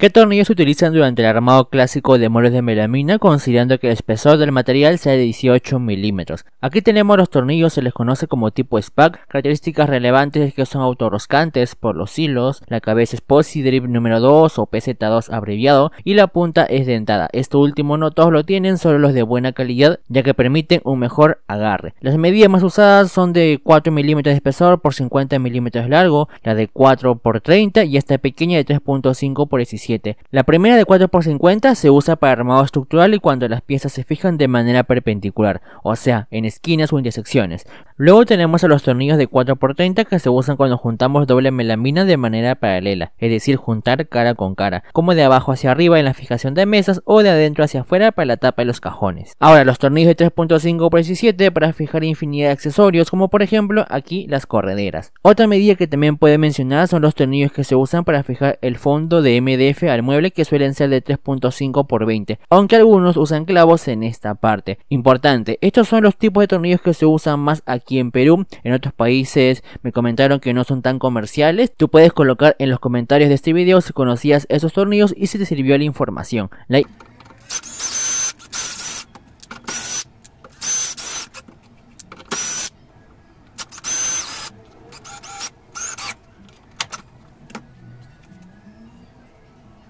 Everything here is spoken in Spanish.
¿Qué tornillos se utilizan durante el armado clásico de muebles de melamina considerando que el espesor del material sea de 18 milímetros? Aquí tenemos los tornillos, se les conoce como tipo SPAC, características relevantes es que son autorroscantes por los hilos, la cabeza es Posi Drip número 2 o PZ2 abreviado y la punta es dentada. Esto último no todos lo tienen, solo los de buena calidad ya que permiten un mejor agarre. Las medidas más usadas son de 4 milímetros de espesor por 50 milímetros largo, la de 4 por 30 y esta pequeña de 3.5 por 17 la primera de 4x50 se usa para armado estructural y cuando las piezas se fijan de manera perpendicular, o sea, en esquinas o intersecciones, Luego tenemos a los tornillos de 4x30 que se usan cuando juntamos doble melamina de manera paralela, es decir, juntar cara con cara, como de abajo hacia arriba en la fijación de mesas o de adentro hacia afuera para la tapa de los cajones. Ahora, los tornillos de 3.5 x 17 para fijar infinidad de accesorios, como por ejemplo aquí las correderas. Otra medida que también puede mencionar son los tornillos que se usan para fijar el fondo de MDF al mueble que suelen ser de 3.5 x 20, aunque algunos usan clavos en esta parte. Importante, estos son los tipos de tornillos que se usan más aquí aquí en Perú, en otros países me comentaron que no son tan comerciales. Tú puedes colocar en los comentarios de este video si conocías esos tornillos y si te sirvió la información. Like.